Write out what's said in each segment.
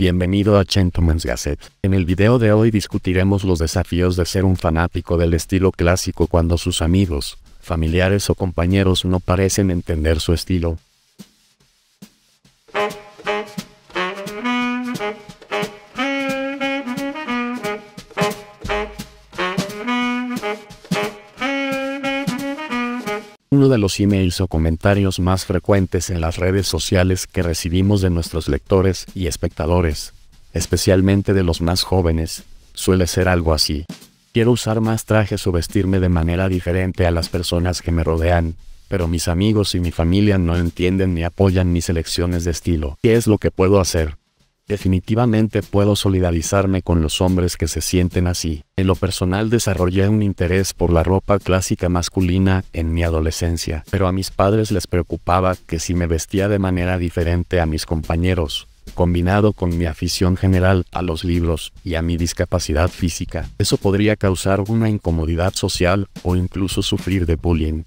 Bienvenido a Gentleman's Gazette. En el video de hoy discutiremos los desafíos de ser un fanático del estilo clásico cuando sus amigos, familiares o compañeros no parecen entender su estilo. Uno de los emails o comentarios más frecuentes en las redes sociales que recibimos de nuestros lectores y espectadores, especialmente de los más jóvenes, suele ser algo así. Quiero usar más trajes o vestirme de manera diferente a las personas que me rodean, pero mis amigos y mi familia no entienden ni apoyan mis elecciones de estilo. ¿Qué es lo que puedo hacer? Definitivamente puedo solidarizarme con los hombres que se sienten así. En lo personal desarrollé un interés por la ropa clásica masculina en mi adolescencia, pero a mis padres les preocupaba que si me vestía de manera diferente a mis compañeros, combinado con mi afición general a los libros y a mi discapacidad física. Eso podría causar una incomodidad social o incluso sufrir de bullying.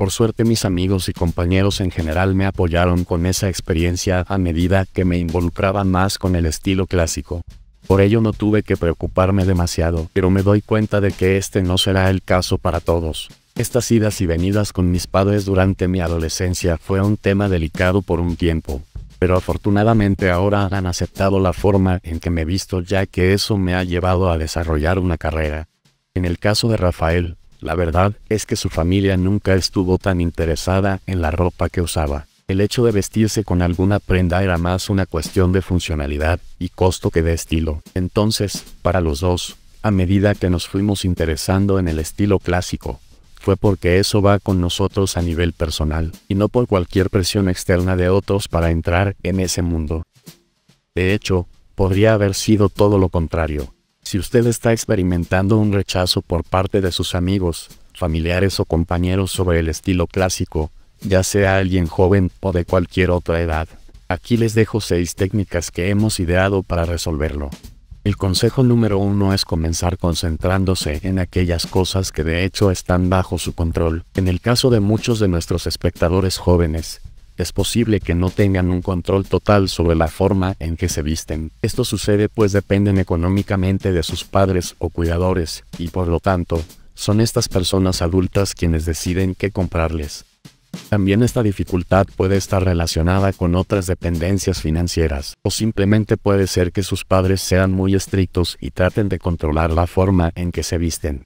Por suerte mis amigos y compañeros en general me apoyaron con esa experiencia a medida que me involucraba más con el estilo clásico. Por ello no tuve que preocuparme demasiado, pero me doy cuenta de que este no será el caso para todos. Estas idas y venidas con mis padres durante mi adolescencia fue un tema delicado por un tiempo, pero afortunadamente ahora han aceptado la forma en que me he visto ya que eso me ha llevado a desarrollar una carrera. En el caso de Rafael, la verdad es que su familia nunca estuvo tan interesada en la ropa que usaba. El hecho de vestirse con alguna prenda era más una cuestión de funcionalidad y costo que de estilo. Entonces, para los dos, a medida que nos fuimos interesando en el estilo clásico, fue porque eso va con nosotros a nivel personal, y no por cualquier presión externa de otros para entrar en ese mundo. De hecho, podría haber sido todo lo contrario. Si usted está experimentando un rechazo por parte de sus amigos, familiares o compañeros sobre el estilo clásico, ya sea alguien joven o de cualquier otra edad, aquí les dejo seis técnicas que hemos ideado para resolverlo. El consejo número uno es comenzar concentrándose en aquellas cosas que de hecho están bajo su control. En el caso de muchos de nuestros espectadores jóvenes, es posible que no tengan un control total sobre la forma en que se visten. Esto sucede pues dependen económicamente de sus padres o cuidadores, y por lo tanto, son estas personas adultas quienes deciden qué comprarles. También esta dificultad puede estar relacionada con otras dependencias financieras, o simplemente puede ser que sus padres sean muy estrictos y traten de controlar la forma en que se visten.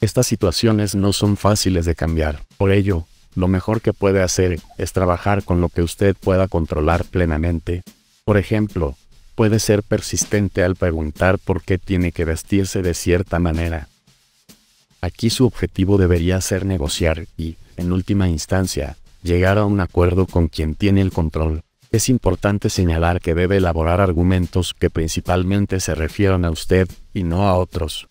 Estas situaciones no son fáciles de cambiar, por ello, lo mejor que puede hacer es trabajar con lo que usted pueda controlar plenamente. Por ejemplo, puede ser persistente al preguntar por qué tiene que vestirse de cierta manera. Aquí su objetivo debería ser negociar y, en última instancia, llegar a un acuerdo con quien tiene el control. Es importante señalar que debe elaborar argumentos que principalmente se refieran a usted y no a otros.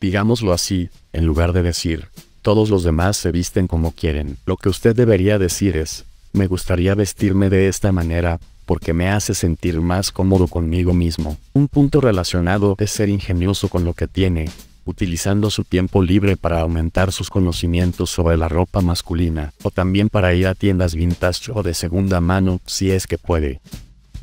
Digámoslo así, en lugar de decir, todos los demás se visten como quieren. Lo que usted debería decir es, me gustaría vestirme de esta manera, porque me hace sentir más cómodo conmigo mismo. Un punto relacionado es ser ingenioso con lo que tiene, utilizando su tiempo libre para aumentar sus conocimientos sobre la ropa masculina, o también para ir a tiendas vintage o de segunda mano, si es que puede.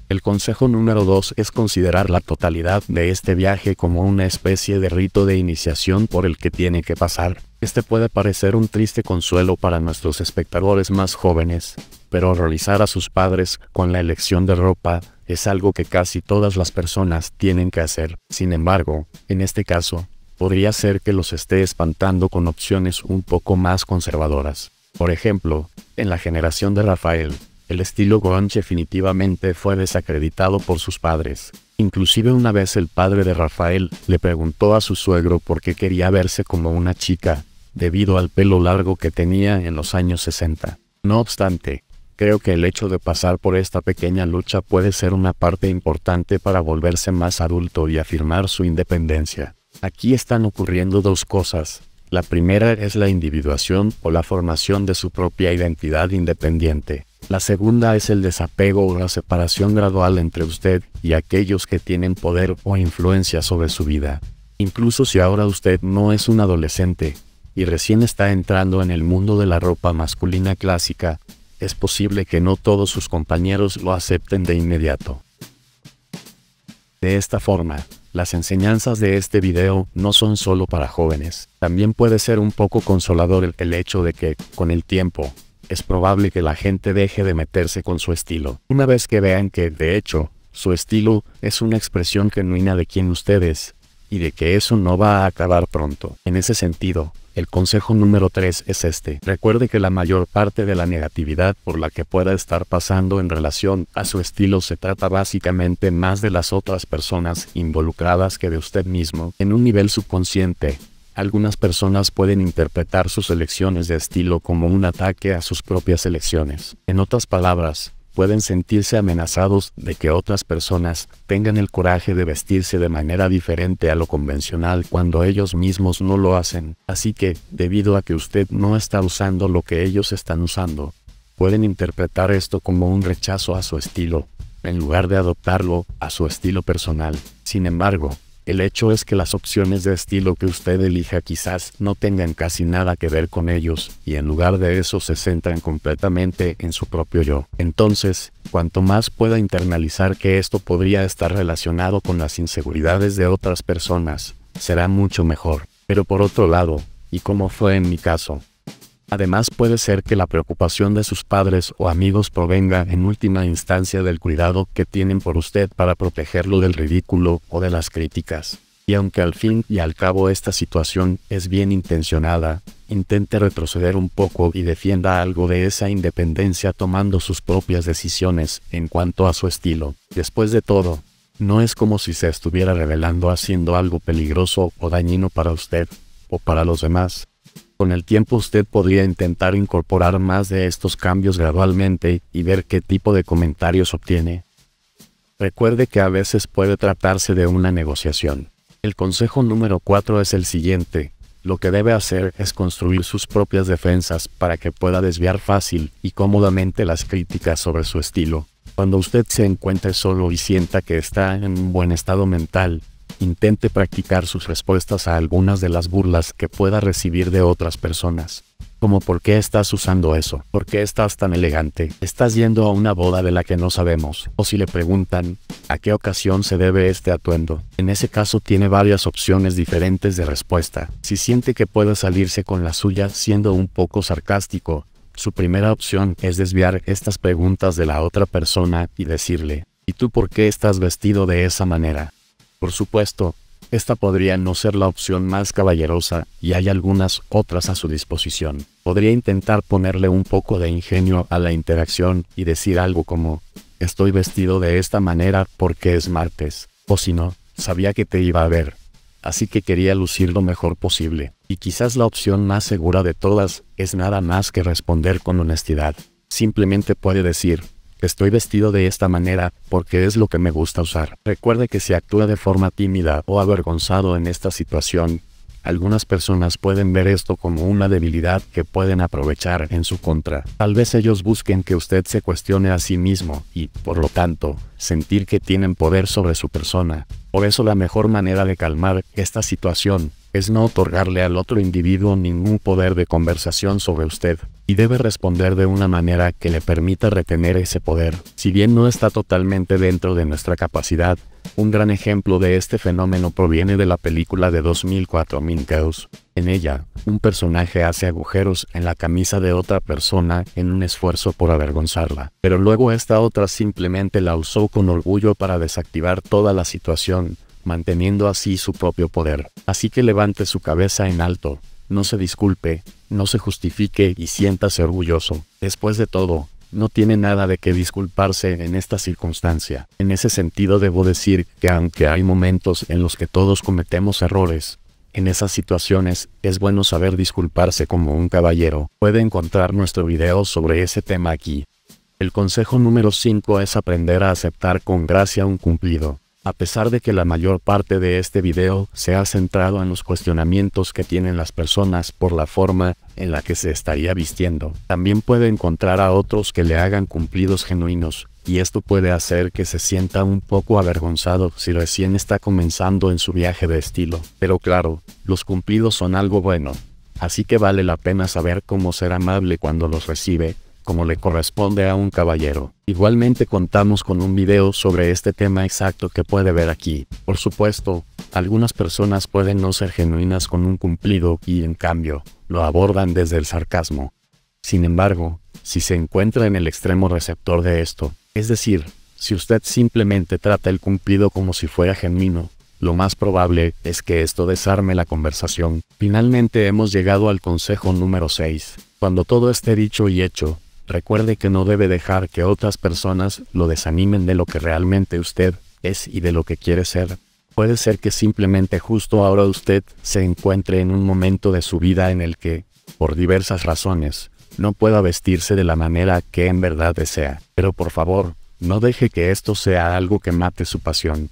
El consejo número 2 es considerar la totalidad de este viaje como una especie de rito de iniciación por el que tiene que pasar. Este puede parecer un triste consuelo para nuestros espectadores más jóvenes, pero realizar a sus padres con la elección de ropa es algo que casi todas las personas tienen que hacer. Sin embargo, en este caso, podría ser que los esté espantando con opciones un poco más conservadoras. Por ejemplo, en la generación de Rafael, el estilo grunge definitivamente fue desacreditado por sus padres, Inclusive una vez el padre de Rafael le preguntó a su suegro por qué quería verse como una chica, debido al pelo largo que tenía en los años 60. No obstante, creo que el hecho de pasar por esta pequeña lucha puede ser una parte importante para volverse más adulto y afirmar su independencia. Aquí están ocurriendo dos cosas. La primera es la individuación o la formación de su propia identidad independiente. La segunda es el desapego o la separación gradual entre usted y aquellos que tienen poder o influencia sobre su vida. Incluso si ahora usted no es un adolescente y recién está entrando en el mundo de la ropa masculina clásica, es posible que no todos sus compañeros lo acepten de inmediato. De esta forma, las enseñanzas de este video no son solo para jóvenes. También puede ser un poco consolador el hecho de que, con el tiempo, es probable que la gente deje de meterse con su estilo. Una vez que vean que, de hecho, su estilo es una expresión genuina de quien es, y de que eso no va a acabar pronto. En ese sentido, el consejo número 3 es este. Recuerde que la mayor parte de la negatividad por la que pueda estar pasando en relación a su estilo se trata básicamente más de las otras personas involucradas que de usted mismo. En un nivel subconsciente, algunas personas pueden interpretar sus elecciones de estilo como un ataque a sus propias elecciones. En otras palabras, pueden sentirse amenazados de que otras personas tengan el coraje de vestirse de manera diferente a lo convencional cuando ellos mismos no lo hacen. Así que, debido a que usted no está usando lo que ellos están usando, pueden interpretar esto como un rechazo a su estilo, en lugar de adoptarlo a su estilo personal. Sin embargo, el hecho es que las opciones de estilo que usted elija quizás no tengan casi nada que ver con ellos, y en lugar de eso se centran completamente en su propio yo. Entonces, cuanto más pueda internalizar que esto podría estar relacionado con las inseguridades de otras personas, será mucho mejor. Pero por otro lado, y como fue en mi caso, Además puede ser que la preocupación de sus padres o amigos provenga en última instancia del cuidado que tienen por usted para protegerlo del ridículo o de las críticas. Y aunque al fin y al cabo esta situación es bien intencionada, intente retroceder un poco y defienda algo de esa independencia tomando sus propias decisiones en cuanto a su estilo. Después de todo, no es como si se estuviera revelando haciendo algo peligroso o dañino para usted o para los demás. Con el tiempo usted podría intentar incorporar más de estos cambios gradualmente y ver qué tipo de comentarios obtiene. Recuerde que a veces puede tratarse de una negociación. El consejo número 4 es el siguiente. Lo que debe hacer es construir sus propias defensas para que pueda desviar fácil y cómodamente las críticas sobre su estilo. Cuando usted se encuentre solo y sienta que está en un buen estado mental, intente practicar sus respuestas a algunas de las burlas que pueda recibir de otras personas. Como ¿por qué estás usando eso? ¿Por qué estás tan elegante? ¿Estás yendo a una boda de la que no sabemos? O si le preguntan, ¿a qué ocasión se debe este atuendo? En ese caso tiene varias opciones diferentes de respuesta. Si siente que puede salirse con la suya siendo un poco sarcástico, su primera opción es desviar estas preguntas de la otra persona y decirle, ¿y tú por qué estás vestido de esa manera? Por supuesto, esta podría no ser la opción más caballerosa, y hay algunas otras a su disposición. Podría intentar ponerle un poco de ingenio a la interacción y decir algo como, estoy vestido de esta manera porque es martes, o si no, sabía que te iba a ver. Así que quería lucir lo mejor posible, y quizás la opción más segura de todas es nada más que responder con honestidad. Simplemente puede decir, Estoy vestido de esta manera, porque es lo que me gusta usar. Recuerde que si actúa de forma tímida o avergonzado en esta situación, algunas personas pueden ver esto como una debilidad que pueden aprovechar en su contra. Tal vez ellos busquen que usted se cuestione a sí mismo y, por lo tanto, sentir que tienen poder sobre su persona. Por eso la mejor manera de calmar esta situación es no otorgarle al otro individuo ningún poder de conversación sobre usted, y debe responder de una manera que le permita retener ese poder. Si bien no está totalmente dentro de nuestra capacidad, un gran ejemplo de este fenómeno proviene de la película de 2004 Minkeos. En ella, un personaje hace agujeros en la camisa de otra persona en un esfuerzo por avergonzarla, pero luego esta otra simplemente la usó con orgullo para desactivar toda la situación, manteniendo así su propio poder. Así que levante su cabeza en alto, no se disculpe, no se justifique y siéntase orgulloso. Después de todo, no tiene nada de qué disculparse en esta circunstancia. En ese sentido debo decir que aunque hay momentos en los que todos cometemos errores, en esas situaciones, es bueno saber disculparse como un caballero. Puede encontrar nuestro video sobre ese tema aquí. El consejo número 5 es aprender a aceptar con gracia un cumplido. A pesar de que la mayor parte de este video se ha centrado en los cuestionamientos que tienen las personas por la forma en la que se estaría vistiendo, también puede encontrar a otros que le hagan cumplidos genuinos, y esto puede hacer que se sienta un poco avergonzado si recién está comenzando en su viaje de estilo. Pero claro, los cumplidos son algo bueno, así que vale la pena saber cómo ser amable cuando los recibe, como le corresponde a un caballero. Igualmente contamos con un video sobre este tema exacto que puede ver aquí. Por supuesto, algunas personas pueden no ser genuinas con un cumplido y en cambio, lo abordan desde el sarcasmo. Sin embargo, si se encuentra en el extremo receptor de esto, es decir, si usted simplemente trata el cumplido como si fuera genuino, lo más probable es que esto desarme la conversación. Finalmente hemos llegado al consejo número 6. Cuando todo esté dicho y hecho, Recuerde que no debe dejar que otras personas lo desanimen de lo que realmente usted es y de lo que quiere ser. Puede ser que simplemente justo ahora usted se encuentre en un momento de su vida en el que, por diversas razones, no pueda vestirse de la manera que en verdad desea. Pero por favor, no deje que esto sea algo que mate su pasión.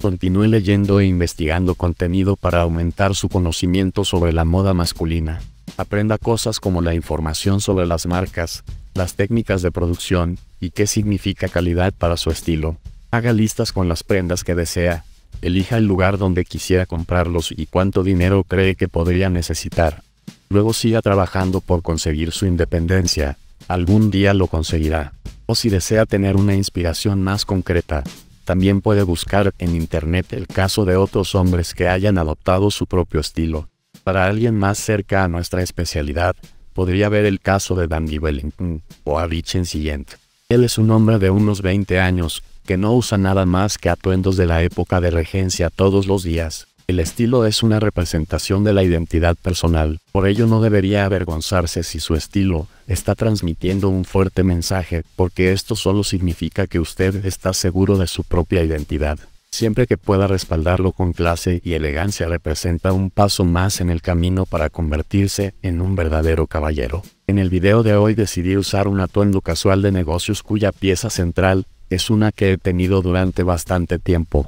Continúe leyendo e investigando contenido para aumentar su conocimiento sobre la moda masculina. Aprenda cosas como la información sobre las marcas, las técnicas de producción y qué significa calidad para su estilo. Haga listas con las prendas que desea, elija el lugar donde quisiera comprarlos y cuánto dinero cree que podría necesitar. Luego siga trabajando por conseguir su independencia, algún día lo conseguirá. O si desea tener una inspiración más concreta, también puede buscar en internet el caso de otros hombres que hayan adoptado su propio estilo. Para alguien más cerca a nuestra especialidad, podría ver el caso de Danny Wellington mm, o a en siguiente. Él es un hombre de unos 20 años, que no usa nada más que atuendos de la época de regencia todos los días. El estilo es una representación de la identidad personal, por ello no debería avergonzarse si su estilo está transmitiendo un fuerte mensaje, porque esto solo significa que usted está seguro de su propia identidad siempre que pueda respaldarlo con clase y elegancia representa un paso más en el camino para convertirse en un verdadero caballero. En el video de hoy decidí usar un atuendo casual de negocios cuya pieza central es una que he tenido durante bastante tiempo.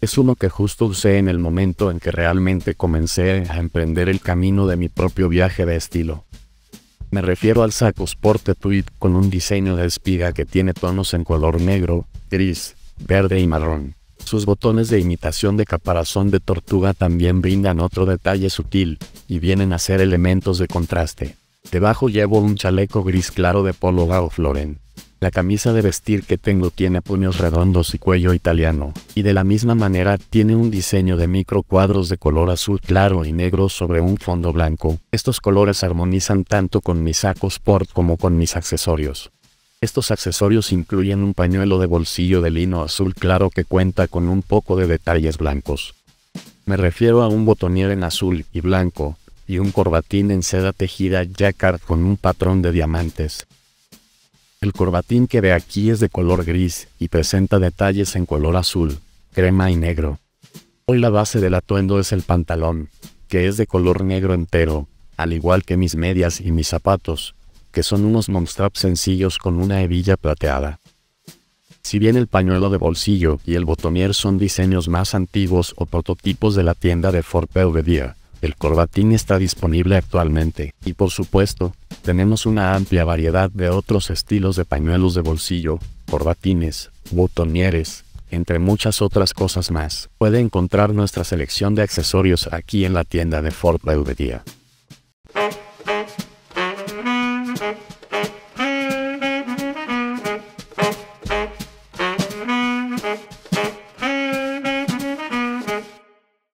Es uno que justo usé en el momento en que realmente comencé a emprender el camino de mi propio viaje de estilo. Me refiero al saco Sport Tweed con un diseño de espiga que tiene tonos en color negro, gris, verde y marrón. Sus botones de imitación de caparazón de tortuga también brindan otro detalle sutil, y vienen a ser elementos de contraste. Debajo llevo un chaleco gris claro de polo Gao Floren. La camisa de vestir que tengo tiene puños redondos y cuello italiano, y de la misma manera tiene un diseño de micro cuadros de color azul claro y negro sobre un fondo blanco. Estos colores armonizan tanto con mis sacos sport como con mis accesorios. Estos accesorios incluyen un pañuelo de bolsillo de lino azul claro que cuenta con un poco de detalles blancos. Me refiero a un botonier en azul y blanco, y un corbatín en seda tejida jacquard con un patrón de diamantes. El corbatín que ve aquí es de color gris y presenta detalles en color azul, crema y negro. Hoy la base del atuendo es el pantalón, que es de color negro entero, al igual que mis medias y mis zapatos, que son unos monstraps sencillos con una hebilla plateada. Si bien el pañuelo de bolsillo y el botonier son diseños más antiguos o prototipos de la tienda de Fort Belvedere, el corbatín está disponible actualmente, y por supuesto, tenemos una amplia variedad de otros estilos de pañuelos de bolsillo, corbatines, botonieres, entre muchas otras cosas más. Puede encontrar nuestra selección de accesorios aquí en la tienda de Fort Belvedere.